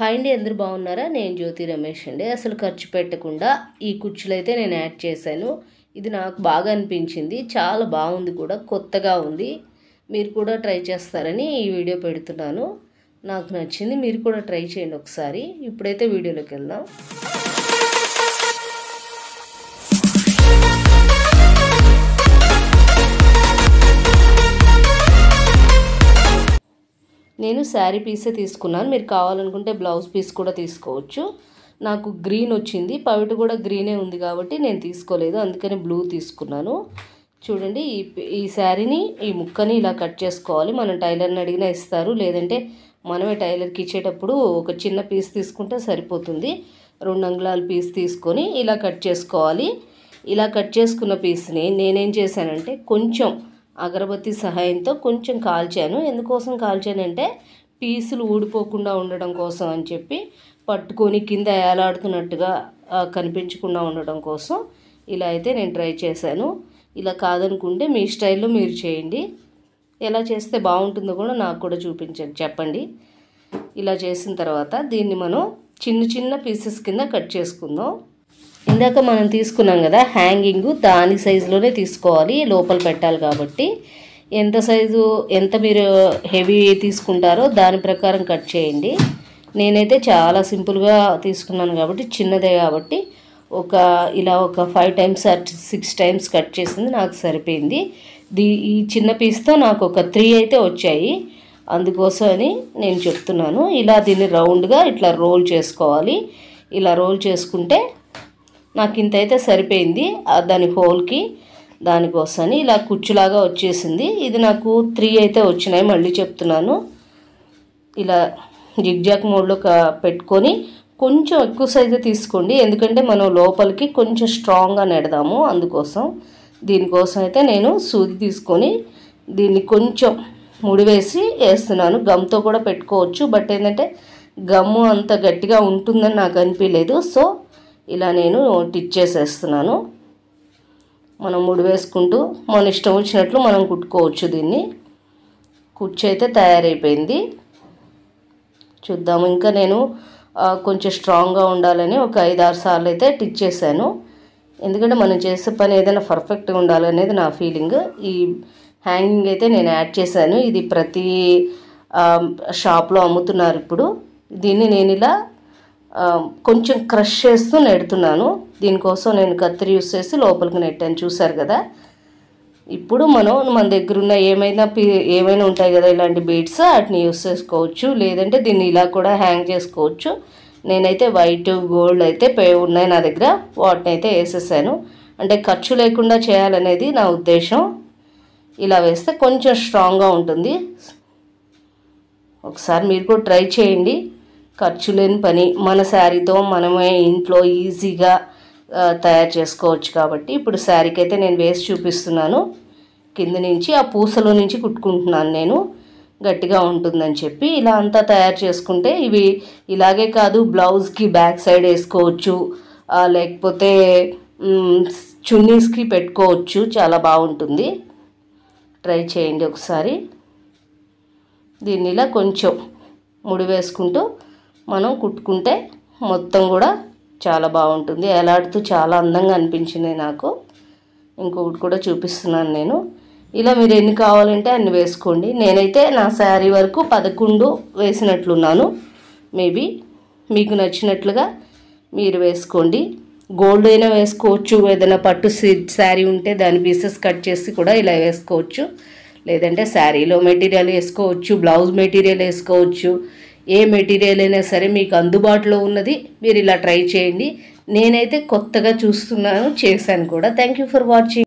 hi అండి అందరు బాగున్నారా నేను జ్యోతి రమేష్ అండి అసలు ఖర్చు పెట్టకుండా ఈ కుర్చీలు అయితే నేను యాడ్ చేశాను ఇది నాకు బాగా అనిపించింది చాలా బాగుంది కూడా కొత్తగా ఉంది మీరు కూడా ట్రై చేస్తారని ఈ వీడియో పెడుతున్నాను నాకు నచ్చింది మీరు కూడా ట్రై చేయండి ఒకసారి ఇప్పుడైతే వీడియోలోకి వెళ్దాం నేను శారీ పీసే తీసుకున్నాను మీరు కావాలనుకుంటే బ్లౌజ్ పీస్ కూడా తీసుకోవచ్చు నాకు గ్రీన్ వచ్చింది పవిట కూడా గ్రీనే ఉంది కాబట్టి నేను తీసుకోలేదు అందుకని బ్లూ తీసుకున్నాను చూడండి ఈ ఈ శారీని ఈ ముక్కని ఇలా కట్ చేసుకోవాలి మనం టైలర్ని అడిగినా ఇస్తారు లేదంటే మనమే టైలర్కి ఇచ్చేటప్పుడు ఒక చిన్న పీస్ తీసుకుంటే సరిపోతుంది రెండు అంగుళాల పీస్ తీసుకొని ఇలా కట్ చేసుకోవాలి ఇలా కట్ చేసుకున్న పీస్ని నేనేం చేశానంటే కొంచెం అగరబత్తి సహాయంతో కొంచెం కాల్చాను ఎందుకోసం కాల్చానంటే పీసులు ఊడిపోకుండా ఉండడం కోసం అని చెప్పి పట్టుకొని కింద ఏలాడుతున్నట్టుగా కనిపించకుండా ఉండడం కోసం ఇలా అయితే నేను ట్రై చేశాను ఇలా కాదనుకుంటే మీ స్టైల్లో మీరు చేయండి ఎలా చేస్తే బాగుంటుందో కూడా నాకు కూడా చూపించండి చెప్పండి ఇలా చేసిన తర్వాత దీన్ని మనం చిన్న చిన్న పీసెస్ కింద కట్ చేసుకుందాం ఇందాక మనం తీసుకున్నాం కదా హ్యాంగింగ్ దాని సైజులోనే తీసుకోవాలి లోపల పెట్టాలి కాబట్టి ఎంత సైజు ఎంత మీరు హెవీ తీసుకుంటారో దాని ప్రకారం కట్ చేయండి నేనైతే చాలా సింపుల్గా తీసుకున్నాను కాబట్టి చిన్నదే కాబట్టి ఒక ఇలా ఒక five times six times cut చేసింది నాకు సరిపోయింది దీ ఈ చిన్న పీస్తో నాకు ఒక త్రీ అయితే వచ్చాయి అందుకోసమని నేను చెప్తున్నాను ఇలా దీన్ని రౌండ్గా ఇట్లా రోల్ చేసుకోవాలి ఇలా రోల్ చేసుకుంటే నాకు ఇంత అయితే సరిపోయింది దాని హోల్కి దానికోసం ఇలా కుచ్చులాగా వచ్చేసింది ఇది నాకు త్రీ అయితే వచ్చినాయి మళ్ళీ చెప్తున్నాను ఇలా జిగ్జాక్ మోడ్లో పెట్టుకొని కొంచెం ఎక్కువ సైజు తీసుకోండి ఎందుకంటే మనం లోపలికి కొంచెం స్ట్రాంగ్గా నెడదాము అందుకోసం దీనికోసం అయితే నేను సూది తీసుకొని దీన్ని కొంచెం ముడివేసి వేస్తున్నాను గమ్తో కూడా పెట్టుకోవచ్చు బట్ ఏంటంటే గమ్ము అంత గట్టిగా ఉంటుందని నాకు అనిపించలేదు సో ఇలా నేను టిచ్ చేసేస్తున్నాను మనం ముడి వేసుకుంటూ మన ఇష్టం వచ్చినట్లు మనం కుట్టుకోవచ్చు దీన్ని కుర్చీ అయితే తయారైపోయింది చూద్దాము ఇంకా నేను కొంచెం స్ట్రాంగ్గా ఉండాలని ఒక ఐదు ఆరు సార్లు అయితే టిచ్ చేశాను ఎందుకంటే మనం చేసే పని ఏదైనా పర్ఫెక్ట్గా ఉండాలనేది నా ఫీలింగ్ ఈ హ్యాంగింగ్ అయితే నేను యాడ్ చేశాను ఇది ప్రతి షాప్లో అమ్ముతున్నారు ఇప్పుడు దీన్ని నేను ఇలా కొంచెం క్రష్ చేస్తూ నెడుతున్నాను దీనికోసం నేను కత్తిరి యూస్ చేసి లోపలికి నెట్టాను చూసారు కదా ఇప్పుడు మనం మన దగ్గర ఉన్న ఏమైనా ఏమైనా ఉంటాయి కదా ఇలాంటి బీడ్స్ వాటిని యూస్ చేసుకోవచ్చు లేదంటే దీన్ని ఇలా కూడా హ్యాంగ్ చేసుకోవచ్చు నేనైతే వైట్ గోల్డ్ అయితే పే ఉన్నాయి నా దగ్గర వాటిని అయితే వేసేసాను అంటే ఖర్చు లేకుండా చేయాలనేది నా ఉద్దేశం ఇలా వేస్తే కొంచెం స్ట్రాంగ్గా ఉంటుంది ఒకసారి మీరు కూడా ట్రై చేయండి ఖర్చు లేని పని మన శారీతో మనమే ఇంట్లో ఈజీగా తయారు చేసుకోవచ్చు కాబట్టి ఇప్పుడు శారీకి అయితే నేను వేసి చూపిస్తున్నాను కింద నుంచి ఆ పూసలో నుంచి కుట్టుకుంటున్నాను నేను గట్టిగా ఉంటుందని చెప్పి ఇలా అంతా తయారు చేసుకుంటే ఇవి ఇలాగే కాదు బ్లౌజ్కి బ్యాక్ సైడ్ వేసుకోవచ్చు లేకపోతే చున్నీస్కి పెట్టుకోవచ్చు చాలా బాగుంటుంది ట్రై చేయండి ఒకసారి దీన్ని ఇలా కొంచెం ముడి వేసుకుంటూ మనం కుట్టుకుంటే మొత్తం కూడా చాలా బాగుంటుంది ఎలాడుతూ చాలా అందంగా అనిపించింది నాకు ఇంకొకటి కూడా చూపిస్తున్నాను నేను ఇలా మీరు ఎన్ని కావాలంటే అన్ని వేసుకోండి నేనైతే నా శారీ వరకు పదకొండు వేసినట్లున్నాను మేబీ మీకు నచ్చినట్లుగా మీరు వేసుకోండి గోల్డ్ అయినా వేసుకోవచ్చు ఏదైనా పట్టు శారీ ఉంటే దాని పీసెస్ కట్ చేసి కూడా ఇలా వేసుకోవచ్చు లేదంటే శారీలో మెటీరియల్ వేసుకోవచ్చు బ్లౌజ్ మెటీరియల్ వేసుకోవచ్చు ఏ మెటీరియల్ అయినా సరే మీకు అందుబాటులో ఉన్నది మీరు ఇలా ట్రై చేయండి నేనైతే కొత్తగా చూస్తున్నాను చేశాను కూడా థ్యాంక్ యూ ఫర్ వాచింగ్